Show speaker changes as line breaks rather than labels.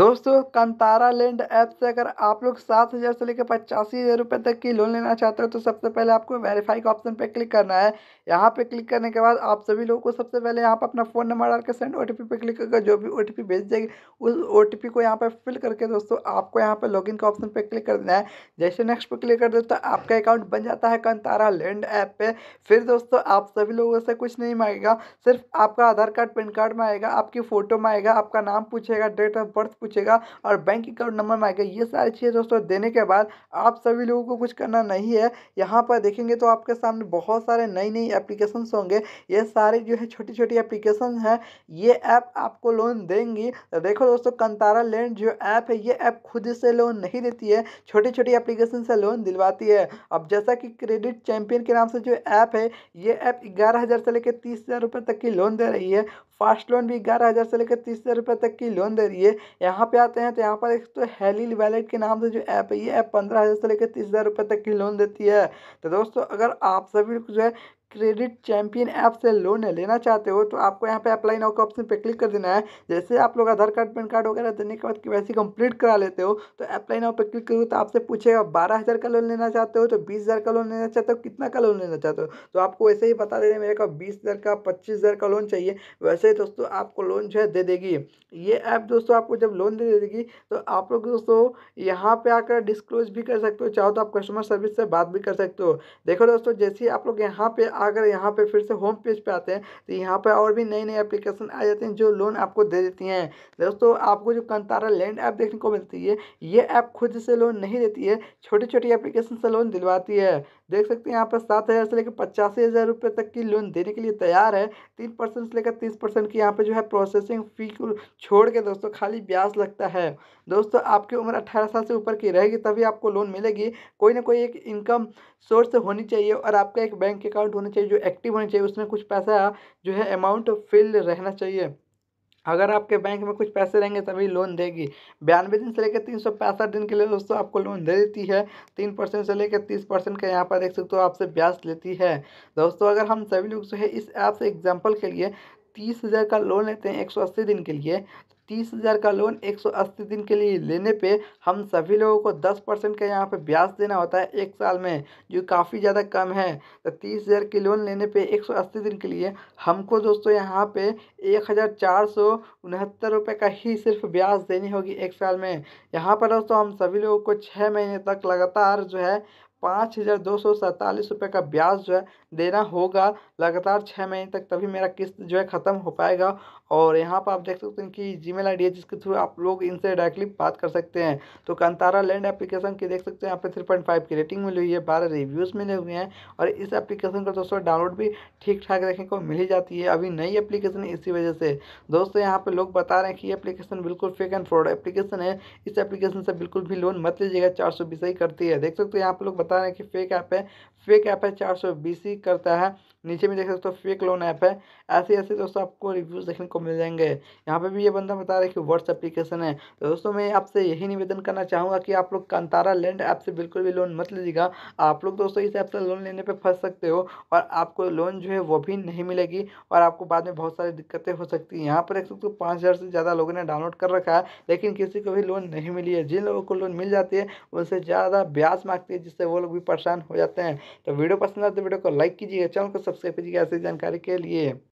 दोस्तों Kantara land app से अगर आप लोग सात हज़ार से लेकर पचासी हज़ार रुपये तक की लोन लेना चाहते हो तो सबसे पहले आपको वेरीफाई के ऑप्शन पे क्लिक करना है यहाँ पे क्लिक करने के बाद आप सभी लोगों को सबसे पहले यहाँ पर अपना फ़ोन नंबर डाल के सेंड ओ टी पे क्लिक करके जो भी ओ टी भेज देगी उस ओ टी को यहाँ पर फिल करके दोस्तों आपको यहाँ पर लॉग के ऑप्शन पर क्लिक कर देना है जैसे नेक्स्ट पर क्लिक कर दो तो आपका अकाउंट बन जाता है कंतारा लैंड ऐप पर फिर दोस्तों आप सभी लोगों से कुछ नहीं मांगेगा सिर्फ आपका आधार कार्ड पेन कार्ड में आएगा आपकी फ़ोटो में आएगा आपका नाम पूछेगा डेट ऑफ बर्थ पूछेगा और बैंक अकाउंट नंबर मांगेगा ये सारी चीज़ें दोस्तों देने के बाद आप सभी लोगों को कुछ करना नहीं है यहाँ पर देखेंगे तो आपके सामने बहुत सारे नई नई एप्लीकेशन होंगे ये सारे जो है छोटी छोटी एप्लीकेशन हैं ये ऐप आपको लोन देंगी तो देखो दोस्तों कंतारा लैंड जो ऐप है ये ऐप खुद से लोन नहीं देती है छोटी छोटी एप्लीकेशन से लोन दिलवाती है अब जैसा कि क्रेडिट चैंपियन के नाम से जो ऐप है ये ऐप ग्यारह हज़ार से लेकर तीस हज़ार रुपये तक की लोन दे रही है फास्ट लोन भी ग्यारह हज़ार से लेकर तीस हज़ार रुपये तक की लोन दे रही है यहाँ पे आते हैं तो यहाँ पर एक तो हेली वैलेट के नाम से जो ऐप है ये ऐप पंद्रह हज़ार से लेकर तीस हज़ार रुपये तक की लोन देती है तो दोस्तों अगर आप सभी जो है क्रेडिट चैंपियन ऐप से लोन लेना चाहते हो तो आपको यहाँ पे अप्लाई नाउ के ऑप्शन पे क्लिक कर देना है जैसे आप लोग आधार कार्ड पैन कार्ड वगैरह देने के बाद के कंप्लीट करा लेते हो तो अप्लाई नाउ पे क्लिक करो तो आपसे पूछेगा बारह हज़ार का लोन लेना चाहते हो तो बीस हज़ार का लोन लेना चाहते हो कितना का लोन लेना चाहते हो तो आपको वैसे ही बता देना मेरे को बीस हज़ार का पच्चीस हज़ार का लोन चाहिए वैसे ही दोस्तों आपको लोन जो है दे देगी ये ऐप दोस्तों आपको जब लोन दे देगी तो आप लोग दोस्तों यहाँ पर आकर डिस्क्लोज भी कर सकते हो चाहो तो आप कस्टमर सर्विस से बात भी कर सकते हो देखो दोस्तों जैसे ही आप लोग यहाँ पर अगर यहाँ पे फिर से होम पेज पे आते हैं तो यहाँ पे और भी नई नई एप्लीकेशन आ जाते हैं जो लोन आपको दे देती हैं दोस्तों आपको जो कंतारा लैंड ऐप देखने को मिलती है ये ऐप खुद से लोन नहीं देती है छोटी छोटी एप्लीकेशन से लोन दिलवाती है देख सकते हैं यहाँ पर सात हज़ार से लेकर पचासी हज़ार रुपये तक की लोन देने के लिए तैयार है तीन परसेंट से लेकर तीस परसेंट की यहाँ पर जो है प्रोसेसिंग फ़ी को छोड़ के दोस्तों खाली ब्याज लगता है दोस्तों आपकी उम्र अट्ठारह साल से ऊपर की रहेगी तभी आपको लोन मिलेगी कोई ना कोई एक इनकम सोर्स होनी चाहिए और आपका एक बैंक अकाउंट होना चाहिए जो एक्टिव होना चाहिए उसमें कुछ पैसा जो है अमाउंट फिल रहना चाहिए अगर आपके बैंक में कुछ पैसे रहेंगे तभी लोन देगी बयानवे दिन से लेकर तीन सौ पैंसठ दिन के लिए दोस्तों आपको लोन दे देती है तीन परसेंट से लेकर तीस परसेंट का यहाँ पर देख सकते हो आपसे ब्याज लेती है दोस्तों अगर हम सभी लोग जो है इस ऐप से एग्जाम्पल के लिए तीस हज़ार का लोन लेते हैं एक सौ अस्सी दिन के लिए तीस हज़ार का लोन एक सौ अस्सी दिन के लिए लेने पे हम सभी लोगों को दस परसेंट का यहाँ पे ब्याज देना होता है एक साल में जो काफ़ी ज़्यादा कम है तो तीस हज़ार के लोन लेने पे एक सौ अस्सी दिन के लिए हमको दोस्तों यहाँ पे एक हज़ार चार सौ उनहत्तर रुपये का ही सिर्फ ब्याज देनी होगी एक साल में यहाँ पर दोस्तों हम सभी लोगों को छः महीने तक लगातार जो है पाँच हज़ार दो सौ सैंतालीस रुपये का ब्याज जो है देना होगा लगातार छः महीने तक तभी मेरा किस्त जो है ख़त्म हो पाएगा और यहाँ पर आप देख सकते हैं कि जी मेल है जिसके थ्रू आप लोग इनसे डायरेक्टली बात कर सकते हैं तो कंतारा लैंड एप्लीकेशन की देख सकते हैं यहाँ पे थ्री पॉइंट फाइव की रेटिंग मिली हुई है बारह रिव्यूज़ मिले हुए हैं और इस एप्लीकेशन का दोस्तों डाउनलोड भी ठीक ठाक देखने को मिल ही जाती है अभी नई एप्लीकेशन इसी वजह से दोस्तों यहाँ पर लोग बता रहे हैं कि एप्लीकेशन बिल्कुल फेक एंड फ्रॉड एप्लीकेशन है इस एप्लीकेशन से बिल्कुल भी लोन मत लीजिएगा चार सौ बीस ही करती है देख सकते हैं यहाँ पर लोग बता होता है कि फेक ऐप है फेक ऐप है चार सौ ही करता है नीचे में देख सकते हो फेक लोन ऐप है ऐसे ऐसे दोस्तों आपको रिव्यूज़ देखने को मिल जाएंगे यहाँ पे भी ये बंदा बता रहा है कि व्हाट्स एप्लीकेशन है तो दोस्तों मैं आपसे यही निवेदन करना चाहूँगा कि आप लोग कंतारा लैंड ऐप से बिल्कुल भी लोन मत लीजिएगा आप लोग दोस्तों इस ऐप से लोन लेने पर फंस सकते हो और आपको लोन जो है वो भी नहीं मिलेगी और आपको बाद में बहुत सारी दिक्कतें हो सकती हैं यहाँ पर देख सकते हो पाँच से ज़्यादा लोगों ने डाउनलोड कर रखा है लेकिन किसी को भी लोन नहीं मिली है जिन लोगों को लोन मिल जाती है उनसे ज़्यादा ब्याज मांगती है जिससे वो लोग भी परेशान हो जाते हैं तो वीडियो पसंद आए तो वीडियो को लाइक कीजिएगा चैनल को सब्सक्राइब कीजिएगा ऐसी जानकारी के लिए